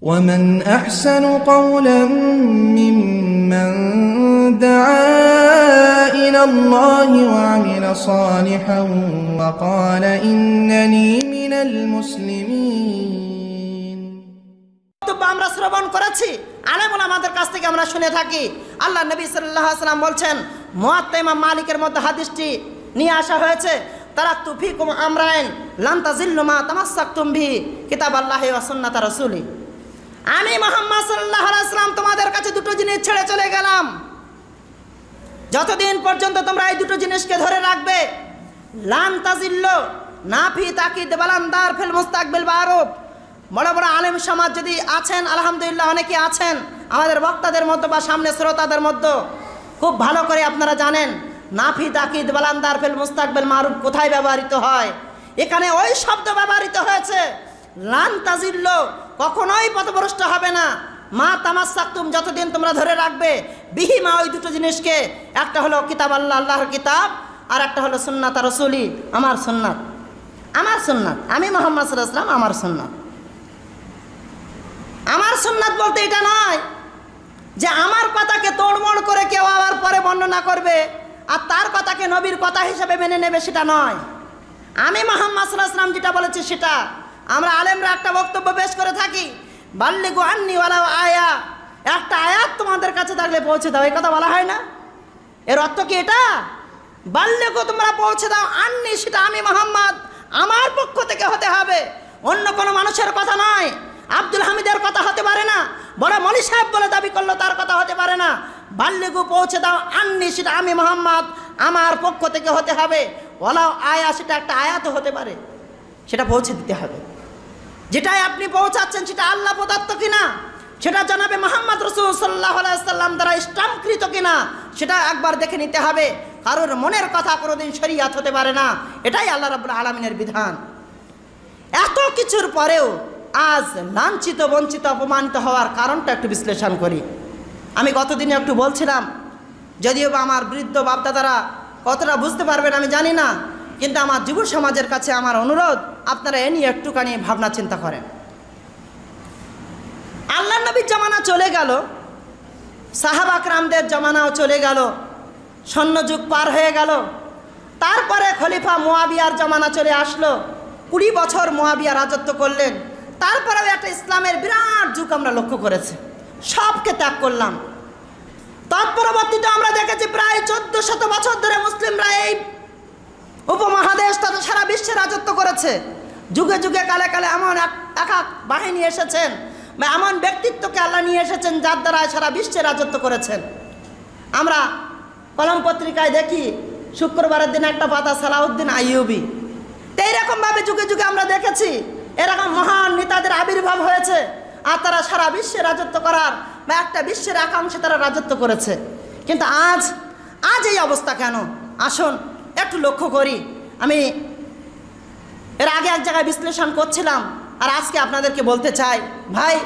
ومن أحسن قولا ممن دعا إلى الله وعمل صالحا وقال إنني من المسلمين আমরা শ্রবণ করেছি আলেমুল আমাদের কাছ থেকে আমরা শুনে থাকি আল্লাহ নবী সাল্লাহ সাল্লাম বলছেন মোয়াত্তাইমা মালিকের মধ্যে হাদিসটি নিয়ে আসা হয়েছে তারা তুফিকুম আমরাইন লান্তাজিল্লুমা তামাসাক তুমি কিতাব আল্লাহ ওয়াসন্নাতা রসুলি আমি মোহাম্মদ সাল্লাহ আসলাম তোমাদের কাছে দুটো জিনিস ছেড়ে চলে গেলাম যতদিন পর্যন্ত তোমরা এই দুটো জিনিসকে ধরে রাখবে লান তাজিল্ল নাফি তাকিদ বালান্দার ফেল মুস্তাকবিল বা আরব বড় বড় আলেম সমাজ যদি আছেন আলহামদুলিল্লাহ অনেকে আছেন আমাদের বক্তাদের মতো বা সামনে শ্রোতাদের মতো খুব ভালো করে আপনারা জানেন নাফি তাকিদ বালান্দার ফেল মুস্তাকবেল মারুফ কোথায় ব্যবহৃত হয় এখানে ওই শব্দ ব্যবহৃত হয়েছে লান তাজিল্ল কখনোই পথভ্রষ্ট হবে না মা তামাস সাকতুম যতদিন তোমরা ধরে রাখবে বিহিমা ওই দুটো জিনিসকে একটা হলো কিতাব আল্লাহ আল্লাহর কিতাব আর একটা হলো সুন্নাত আর রসুলি আমার সুন্নাত আমার সুন্নাত আমি মোহাম্মদ সাল্লাহাম আমার সুন্নাত আমার সুন্নাত বলতে এটা নয় যে আমার কথাকে তোড়মোড় করে কেউ আবার পরে বর্ণনা করবে আর তার কথাকে নবীর কথা হিসেবে মেনে নেবে সেটা নয় আমি মোহাম্মদ সাল্লাহাম যেটা বলেছি সেটা আমরা আলেমরা একটা বক্তব্য পেশ করে থাকি বাল্লিগু আন্নিওয়ালা আয়া একটা আয়াত তোমাদের কাছে থাকলে পৌঁছে দাও এই কথা বলা হয় না এর অর্থ কি এটা বাল্যকে তোমরা পৌঁছে দাও আননি সেটা আমি মোহাম্মদ আমার পক্ষ থেকে হতে হবে অন্য কোনো মানুষের কথা নয় আব্দুল হামিদের কথা হতে পারে না বড় মলি সাহেব বলে দাবি করলো তার কথা হতে পারে না বাল্যগু পৌঁছে দাও আননি সেটা আমি মোহাম্মদ আমার পক্ষ থেকে হতে হবে ওলাও আয়া সেটা একটা আয়াত হতে পারে সেটা পৌঁছে দিতে হবে যেটাই আপনি পৌঁছাচ্ছেন সেটা আল্লাহ পদার্থ কিনা সেটা জানাবে মোহাম্মদ রসুল সাল্লাহ সাল্লাম দ্বারা স্টামকৃত কিনা সেটা একবার দেখে নিতে হবে কারোর মনের কথা কোনোদিন শরিয়াত হতে পারে না এটাই আল্লাহ রবুল আলমিনের বিধান এত কিছুর পরেও আজ লাঞ্ছিত বঞ্চিত অপমানিত হওয়ার কারণটা একটু বিশ্লেষণ করি আমি গতদিনে একটু বলছিলাম যদিও বা আমার বৃদ্ধ বাপদাদারা কতটা বুঝতে পারবেন আমি জানি না কিন্তু আমার যুব সমাজের কাছে আমার অনুরোধ আপনারা এ নিয়ে একটুখানি ভাবনা চিন্তা করেন আল্লাহ নবীর জমানা চলে গেল আকরামদের জমানাও চলে গেল স্বর্ণযুগ পার হয়ে গেল তারপরে খলিফা মোয়াবিয়ার জমানা চলে আসলো কুড়ি বছর মোয়াবিয়া রাজত্ব করলেন তারপরেও একটা ইসলামের বিরাট যুগ আমরা লক্ষ্য করেছি সবকে ত্যাগ করলাম তৎপরবর্তীতে আমরা দেখেছি প্রায় চোদ্দ শত বছর ধরে মুসলিমরা এই উপমহাদেশ তাদের সারা বিশ্বে রাজত্ব করেছে যুগে যুগে কালে কালে এমন এক এক বাহিনী এসেছেন বা এমন ব্যক্তিত্বকে আল্লাহ নিয়ে এসেছেন যার দ্বারা সারা বিশ্বে রাজত্ব করেছেন আমরা কলম পত্রিকায় দেখি শুক্রবারের দিন একটা পাতা সালাউদ্দিন আইয়ুবি তো এইরকমভাবে যুগে যুগে আমরা দেখেছি এরকম মহান নেতাদের আবির্ভাব হয়েছে আর তারা সারা বিশ্বে রাজত্ব করার বা একটা বিশ্বের একাংশে তারা রাজত্ব করেছে কিন্তু আজ আজ এই অবস্থা কেন আসুন একটু লক্ষ্য করি আমি এর আগে এক জায়গায় বিশ্লেষণ করছিলাম আর আজকে আপনাদেরকে বলতে চাই ভাই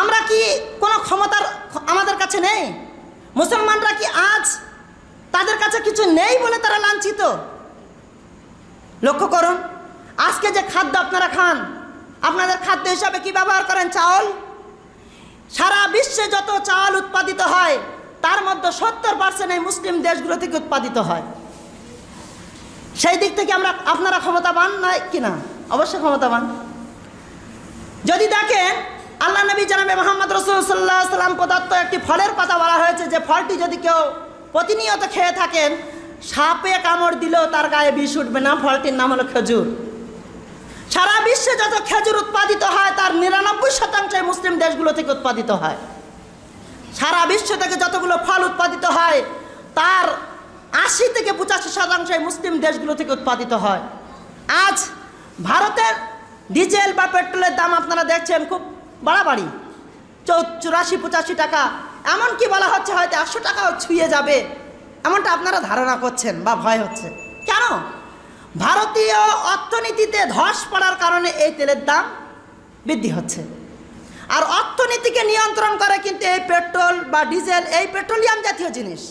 আমরা কি কোনো ক্ষমতার আমাদের কাছে নেই মুসলমানরা কি আজ তাদের কাছে কিছু নেই বলে তারা লাঞ্ছিত লক্ষ্য করুন আজকে যে খাদ্য আপনারা খান আপনাদের খাদ্য হিসাবে কি ব্যবহার করেন চাউল সারা বিশ্বে যত চাল উৎপাদিত হয় তার মধ্যে সত্তর পার্সেন্ট এই মুসলিম দেশগুলো থেকে উৎপাদিত হয় সেই দিক থেকে আমরা আপনারা ক্ষমতাবান নয় কিনা অবশ্যই ক্ষমতাবান যদি দেখেন আল্লাহ নবী জানাবে মোহাম্মদ রসুল্লাহাম পদার্থ প্রদত্ত একটি ফলের পাতা বলা হয়েছে যে ফলটি যদি কেউ প্রতিনিয়ত খেয়ে থাকেন সাপে কামড় দিলেও তার গায়ে বিষ উঠবে না ফলটির নাম হলো খেজুর সারা বিশ্বে যত খেজুর উৎপাদিত হয় তার নিরানব্বই শতাংশই মুসলিম দেশগুলো থেকে উৎপাদিত হয় সারা বিশ্ব থেকে যতগুলো ফল উৎপাদিত হয় তার আশি থেকে পঁচাশি শতাংশ মুসলিম দেশগুলো থেকে উৎপাদিত হয় আজ ভারতের ডিজেল বা পেট্রোলের দাম আপনারা দেখছেন খুব বাড়াবাড়ি চুরাশি পঁচাশি টাকা এমনকি বলা হচ্ছে হয়তো একশো টাকাও ছুঁয়ে যাবে এমনটা আপনারা ধারণা করছেন বা ভয় হচ্ছে কেন ভারতীয় অর্থনীতিতে ধস পড়ার কারণে এই তেলের দাম বৃদ্ধি হচ্ছে আর অর্থনীতিকে নিয়ন্ত্রণ করে কিন্তু এই পেট্রোল বা ডিজেল এই পেট্রোলিয়াম জাতীয় জিনিস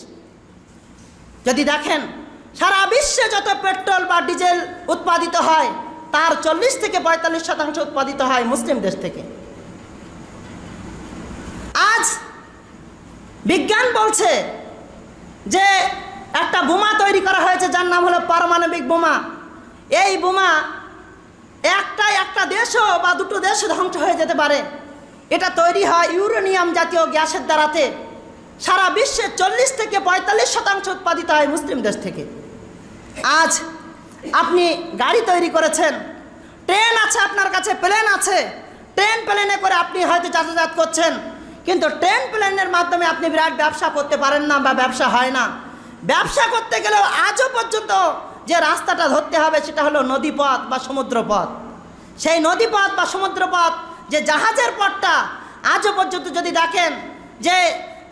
যদি দেখেন সারা বিশ্বে যত পেট্রোল বা ডিজেল উৎপাদিত হয় তার চল্লিশ থেকে পঁয়তাল্লিশ শতাংশ উৎপাদিত হয় মুসলিম দেশ থেকে আজ বিজ্ঞান বলছে যে একটা বোমা তৈরি করা হয়েছে যার নাম হলো পারমাণবিক বোমা এই বোমা একটাই একটা দেশও বা দুটো দেশও ধ্বংস হয়ে যেতে পারে এটা তৈরি হয় ইউরেনিয়াম জাতীয় গ্যাসের দ্বারাতে সারা বিশ্বে চল্লিশ থেকে পঁয়তাল্লিশ শতাংশ উৎপাদিত হয় মুসলিম দেশ থেকে আজ আপনি গাড়ি তৈরি করেছেন ট্রেন আছে আপনার কাছে প্লেন আছে ট্রেন প্লেনে করে আপনি হয়তো যাতায়াত করছেন কিন্তু ট্রেন প্লেনের মাধ্যমে আপনি বিরাট ব্যবসা করতে পারেন না বা ব্যবসা হয় না ব্যবসা করতে গেলেও আজও পর্যন্ত যে রাস্তাটা ধরতে হবে সেটা হলো নদীপথ বা সমুদ্রপথ সেই নদীপথ বা সমুদ্রপথ যে জাহাজের পথটা আজও পর্যন্ত যদি দেখেন যে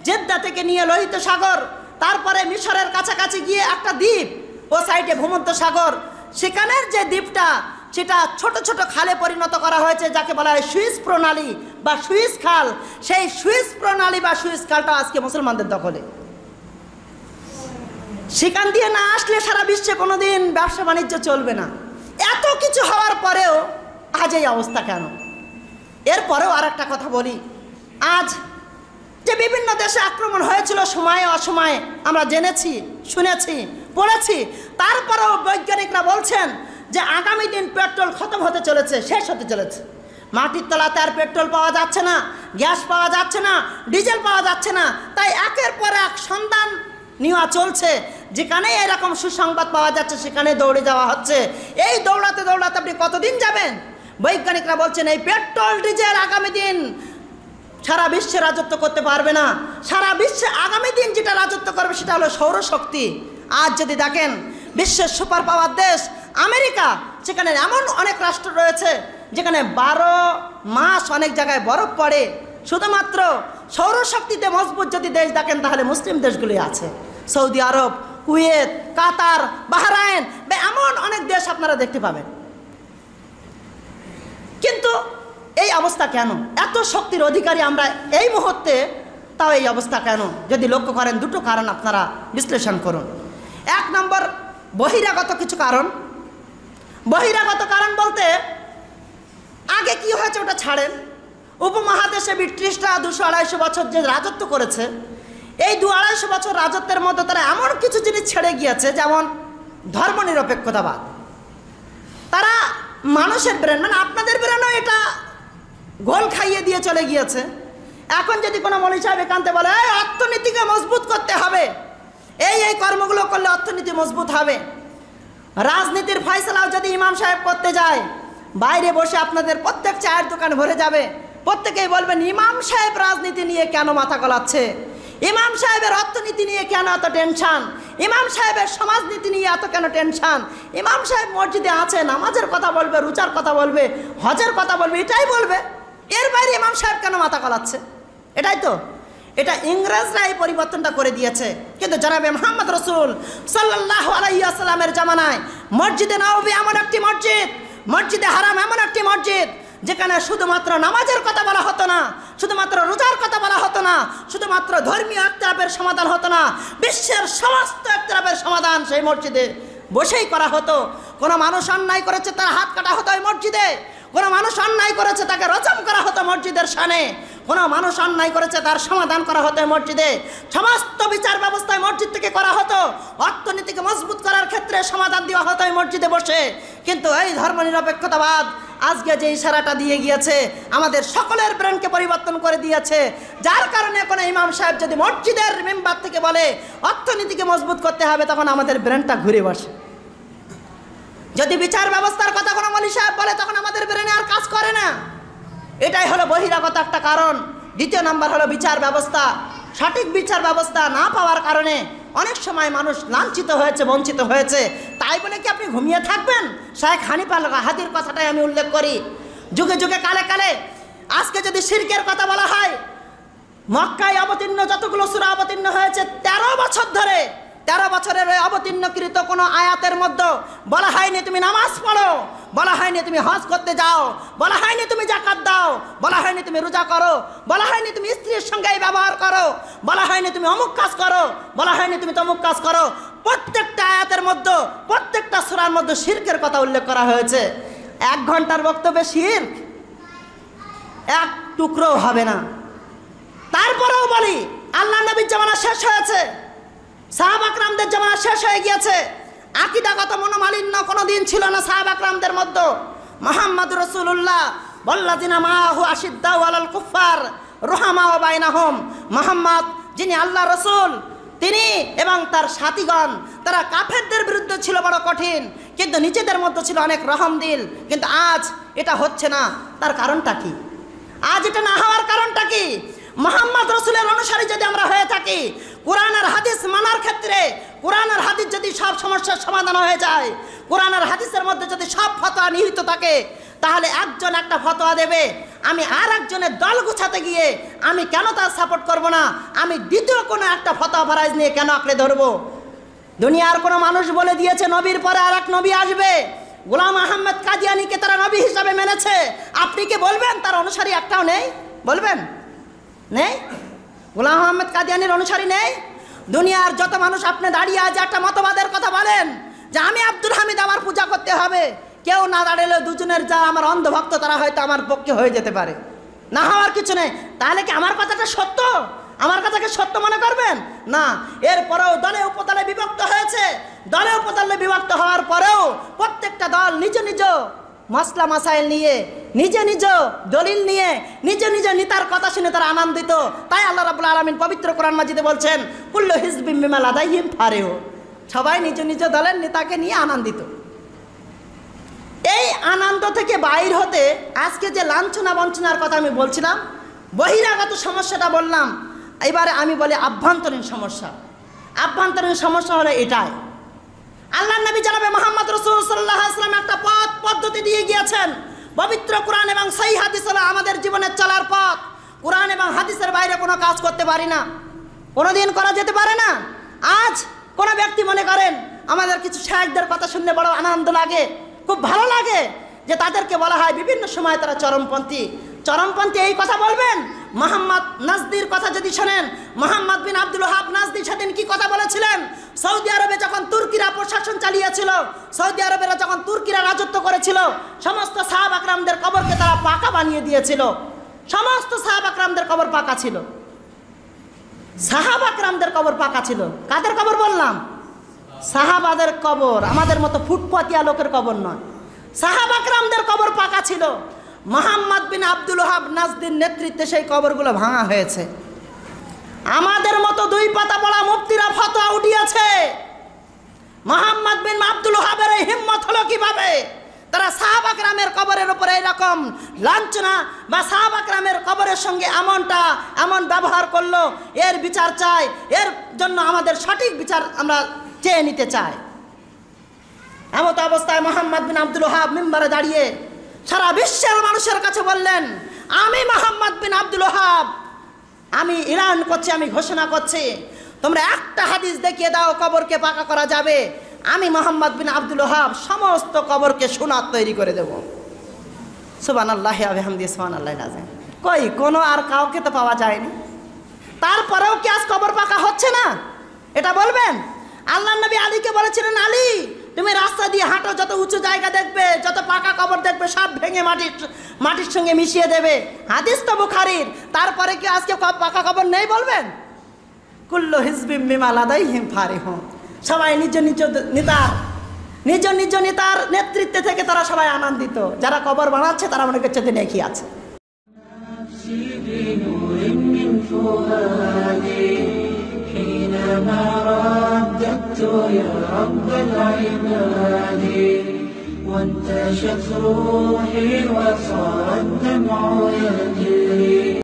জেদ্দা থেকে নিয়ে লোহিত সাগর তারপরে মিশরের কাছাকাছি গিয়ে একটা দ্বীপ ও সাইডে ভূমন্ত সাগর সেখানের যে দ্বীপটা সেটা ছোট ছোট খালে পরিণত করা হয়েছে যাকে বলা হয় সুইস প্রণালী বা সুইস খাল সেই সুইস প্রণালী বা সুইস খালটা আজকে মুসলমানদের দখলে সেখান দিয়ে না আসলে সারা বিশ্বে কোনোদিন ব্যবসা বাণিজ্য চলবে না এত কিছু হওয়ার পরেও আজ এই অবস্থা কেন এরপরেও আর একটা কথা বলি আজ যে বিভিন্ন দেশে আক্রমণ হয়েছিল সময়ে অসময়ে আমরা জেনেছি শুনেছি পড়েছি তারপরেও বৈজ্ঞানিকরা বলছেন যে আগামী দিন পেট্রোল খতম হতে চলেছে শেষ হতে চলেছে মাটির তলাতে আর পেট্রোল পাওয়া যাচ্ছে না গ্যাস পাওয়া যাচ্ছে না ডিজেল পাওয়া যাচ্ছে না তাই একের পর এক সন্ধান নেওয়া চলছে যেখানে এরকম সুসংবাদ পাওয়া যাচ্ছে সেখানে দৌড়ে যাওয়া হচ্ছে এই দৌড়াতে দৌড়াতে আপনি কতদিন যাবেন বৈজ্ঞানিকরা বলছেন এই পেট্রোল ডিজেল আগামী দিন সারা বিশ্বে রাজত্ব করতে পারবে না সারা বিশ্বে আগামী দিন যেটা রাজত্ব করবে সেটা হলো সৌরশক্তি আজ যদি দেখেন বিশ্বের সুপার পাওয়ার দেশ আমেরিকা সেখানে এমন অনেক রাষ্ট্র রয়েছে যেখানে বারো মাস অনেক জায়গায় বরফ পড়ে শুধুমাত্র সৌরশক্তিতে মজবুত যদি দেশ দেখেন তাহলে মুসলিম দেশগুলি আছে সৌদি আরব কুয়েত কাতার বাহরাইন এমন অনেক দেশ আপনারা দেখতে পাবেন কিন্তু এই অবস্থা কেন এত শক্তির অধিকারী আমরা এই মুহূর্তে তাও এই অবস্থা কেন যদি লক্ষ্য করেন দুটো কারণ আপনারা বিশ্লেষণ করুন এক নম্বর বহিরাগত কিছু কারণ বহিরাগত কারণ বলতে আগে কি হয়েছে ওটা ছাড়েন উপমহাদেশে ব্রিটিশরা দুশো আড়াইশো বছর যে রাজত্ব করেছে এই দু আড়াইশো বছর রাজত্বের মধ্যে তারা এমন কিছু জিনিস ছেড়ে গিয়েছে যেমন ধর্মনিরপেক্ষতাবাদ তারা মানুষের ব্রেন মানে আপনাদের ব্রেনও এটা গোল খাইয়ে দিয়ে চলে গিয়েছে এখন যদি কোনো মলি সাহেব একান্তে বলে এই অর্থনীতিকে মজবুত করতে হবে এই এই কর্মগুলো করলে অর্থনীতি মজবুত হবে রাজনীতির ফয়সলাও যদি ইমাম সাহেব করতে যায় বাইরে বসে আপনাদের প্রত্যেক চায়ের দোকান ভরে যাবে প্রত্যেকেই বলবেন ইমাম সাহেব রাজনীতি নিয়ে কেন মাথা গলাচ্ছে ইমাম সাহেবের অর্থনীতি নিয়ে কেন এত টেনশান ইমাম সাহেবের সমাজনীতি নিয়ে এত কেন টেনশান ইমাম সাহেব মসজিদে আছে নামাজের কথা বলবে রুচার কথা বলবে হজের কথা বলবে এটাই বলবে এর বাইরে ইমাম সাহেব কেন মাথা কলাচ্ছে এটাই তো এটা ইংরেজরা এই পরিবর্তনটা করে দিয়েছে কিন্তু জনাবে মোহাম্মদ রসুল সাল্লাহ আলাইসাল্লামের জামানায় মসজিদে নবী এমন একটি মসজিদ মসজিদে হারাম এমন একটি মসজিদ যেখানে শুধুমাত্র নামাজের কথা বলা হতো না শুধুমাত্র রোজার কথা বলা হতো না শুধুমাত্র ধর্মীয় একতলাপের সমাধান হতো না বিশ্বের সমস্ত একতলাপের সমাধান সেই মসজিদে বসেই করা হতো কোনো মানুষ অন্যায় করেছে তার হাত কাটা হতো ওই মসজিদে কোনো মানুষ অন্যায় করেছে তাকে রচম করা হতো মসজিদের সানে কোনো মানুষ অন্যায় করেছে তার সমাধান করা হতো মসজিদে সমস্ত বিচার ব্যবস্থায় মসজিদ থেকে করা হতো অর্থনীতিকে মজবুত করার ক্ষেত্রে সমাধান দেওয়া হতো মসজিদে বসে কিন্তু এই ধর্মনিরপেক্ষতাবাদ আজকে যে ইশারাটা দিয়ে গিয়েছে আমাদের সকলের ব্রেনকে পরিবর্তন করে দিয়েছে যার কারণে কোনো ইমাম সাহেব যদি মসজিদের মেম্বার থেকে বলে অর্থনীতিকে মজবুত করতে হবে তখন আমাদের ব্রেনটা ঘুরে বসে যদি বিচার ব্যবস্থার কথা কোনো মলি সাহেব বলে তখন আমাদের ব্রেনে আর কাজ করে না এটাই হলো বহিরাগত একটা কারণ দ্বিতীয় নাম্বার হলো বিচার ব্যবস্থা সঠিক বিচার ব্যবস্থা না পাওয়ার কারণে অনেক সময় মানুষ লাঞ্ছিত হয়েছে বঞ্চিত হয়েছে তাই বলে কি আপনি ঘুমিয়ে থাকবেন শাহেখ হানিফাল হাতির কথাটাই আমি উল্লেখ করি যুগে যুগে কালে কালে আজকে যদি সিরকের কথা বলা হয় মক্কায় অবতীর্ণ যতগুলো সুরা অবতীর্ণ হয়েছে ১৩ বছর ধরে তেরো বছরের ওই অবতীর্ণকৃত কোনো আয়াতের মধ্যে বলা হয়নি তুমি নামাজ পড়ো বলা হয়নি তুমি হজ করতে যাও বলা হয়নি তুমি জাকাত দাও বলা হয়নি তুমি রোজা করো বলা হয়নি তুমি স্ত্রীর সঙ্গে ব্যবহার করো বলা হয়নি তুমি অমুক কাজ করো বলা হয়নি তুমি তমুক কাজ করো প্রত্যেকটা আয়াতের মধ্যে প্রত্যেকটা সুরার মধ্যে শির্কের কথা উল্লেখ করা হয়েছে এক ঘন্টার বক্তব্যে শির্ক এক টুকরোও হবে না তারপরেও বলি আল্লাহ নবীর জামানা শেষ হয়েছে সাহাবাকরামদের জমানা শেষ হয়ে গিয়েছে আকিদাগত মনোমালিন্য কোনো দিন ছিল না সাহাবাকরামদের মধ্যে মোহাম্মদ রসুল্লাহ বল্লাদিনা মাহু আশিদ্দাউ আলাল কুফার রোহামা ও বাইনাহম মোহাম্মদ যিনি আল্লাহ রসুল তিনি এবং তার সাথীগণ তারা কাফেরদের বিরুদ্ধে ছিল বড় কঠিন কিন্তু নিজেদের মধ্যে ছিল অনেক রহম দিল কিন্তু আজ এটা হচ্ছে না তার কারণটা কি আজ এটা না হওয়ার কারণটা কি মোহাম্মদ রসুলের অনুসারী যদি আমরা হয়ে থাকি কোরআনের হাদিস মানার ক্ষেত্রে কোরআনের হাদিস যদি সব সমস্যার সমাধান হয়ে যায় কোরআনের হাদিসের মধ্যে যদি সব ফতোয়া নিহিত থাকে তাহলে একজন একটা ফতোয়া দেবে আমি আর একজনের দল গুছাতে গিয়ে আমি কেন তার সাপোর্ট করব না আমি দ্বিতীয় কোনো একটা ফতোয়া ফারাইজ নিয়ে কেন আঁকড়ে ধরবো দুনিয়ার কোনো মানুষ বলে দিয়েছে নবীর পরে আর এক নবী আসবে গোলাম আহমেদ কাদিয়ানিকে তারা নবী হিসাবে মেনেছে আপনি কি বলবেন তার অনুসারী একটাও নেই বলবেন নেই গোলাম আহমেদ কাদিয়ানির অনুসারী নেই দুনিয়ার যত মানুষ আপনি দাঁড়িয়ে আছে একটা মতবাদের কথা বলেন যে আমি আব্দুল হামিদ আমার পূজা করতে হবে কেউ না দাঁড়ালে দুজনের যা আমার অন্ধভক্ত তারা হয়তো আমার পক্ষে হয়ে যেতে পারে না হওয়ার কিছু নেই তাহলে কি আমার কথাটা সত্য আমার কথাকে সত্য মনে করবেন না এরপরেও দলে উপদলে বিভক্ত হয়েছে দলে উপদলে বিভক্ত হওয়ার পরেও প্রত্যেকটা দল নিজ নিজ মশলা মাসাইল নিয়ে নিজে নিজ দলিল নিয়ে নিজ নিজ নেতার কথা শুনে তারা আনন্দিত তাই আল্লাহ রাবুল আলমিন পবিত্র কোরআন মাজিদে বলছেন কুল্ল হিজবিম বিমাল আদাহিম ফারেও সবাই নিজ নিজ দলের নেতাকে নিয়ে আনন্দিত এই আনন্দ থেকে বাইর হতে আজকে যে লাঞ্ছনা বঞ্চনার কথা আমি বলছিলাম বহিরাগত সমস্যাটা বললাম এবারে আমি বলি আভ্যন্তরীণ সমস্যা আভ্যন্তরীণ সমস্যা হলো এটাই আল্লাহ নবী জানাবে মোহাম্মদ রসুল্লাহ আসলাম একটা পথ পদ্ধতি দিয়ে গিয়েছেন পবিত্র কোরআন এবং সেই হাদিস হলো আমাদের জীবনের চলার পথ কোরআন এবং হাদিসের বাইরে কোনো কাজ করতে পারি না কোনো দিন করা যেতে পারে না আজ কোনো ব্যক্তি মনে করেন আমাদের কিছু শেখদের কথা শুনলে বড় আনন্দ লাগে খুব ভালো লাগে যে তাদেরকে বলা হয় বিভিন্ন সময় তারা চরমপন্থী চরমপন্থী এই কথা বলবেন মোহাম্মদ নাজদির কথা যদি শোনেন মোহাম্মদ বিন আব্দুল হাব নাজদির সেদিন কি কথা বলেছিলেন সৌদি আরবে যখন তুর্কিরা প্রশাসন চালিয়েছিল সৌদি আরবেরা যখন তুর্কিরা রাজত্ব করেছিল সমস্ত সাহাব আকরামদের কবরকে তারা পাকা বানিয়ে দিয়েছিল সমস্ত সাহাব আকরামদের কবর পাকা ছিল সাহাব আকরামদের কবর পাকা ছিল কাদের কবর বললাম সাহাবাদের কবর আমাদের মতো ফুটপাতিয়া লোকের কবর নয় সাহাব আকরামদের কবর পাকা ছিল মোহাম্মদ বিন আব্দুল হাব নাজদিন নেতৃত্বে সেই কবরগুলো ভাঙা হয়েছে আমাদের মতো দুই পাতা পড়া মুফতিরা ফতোয়া উঠিয়েছে মোহাম্মদ বিন আব্দুল হাবের এই হিম্মত হলো কিভাবে তারা সাহাবাকরামের কবরের উপরে এইরকম লাঞ্ছনা বা সাহাবাকরামের কবরের সঙ্গে এমনটা এমন ব্যবহার করলো এর বিচার চাই এর জন্য আমাদের সঠিক বিচার আমরা চেয়ে নিতে চাই এমত অবস্থায় মোহাম্মদ বিন আব্দুল হাব মেম্বারে দাঁড়িয়ে সারা বিশ্বের মানুষের কাছে বললেন আমি মোহাম্মদ বিন আব্দুল হাব আমি ইরান করছি আমি ঘোষণা করছি তোমরা একটা হাদিস দেখিয়ে দাও কবরকে পাকা করা যাবে আমি মোহাম্মদ বিন আব্দুল হাব সমস্ত কবরকে সোনার তৈরি করে দেব সুবান আল্লাহ আবহামদি সুবান আল্লাহ রাজা কই কোনো আর কাউকে তো পাওয়া যায়নি তারপরেও কি আজ কবর পাকা হচ্ছে না এটা বলবেন আল্লাহ নবী আলীকে বলেছিলেন আলী তুমি রাস্তা দিয়ে হাঁটো যত উঁচু জায়গা দেখবে যত পাকা কবর দেখবে সব ভেঙে মাটির মাটির সঙ্গে মিশিয়ে দেবে হাদিস তো বুখারির তারপরে কি আজকে পাকা কবর নেই বলবেন কুল্লো হিজবিম মিমা লাদাই হিম ফারি হোম সবাই নিজ নিজ নেতা নিজ নিজ নেতার নেতৃত্বে থেকে তারা সবাই আনন্দিত যারা কবর বানাচ্ছে তারা মনে করছে দিনে কি আছে يا رب العباد وانتشت روحي وصار الدمع يجري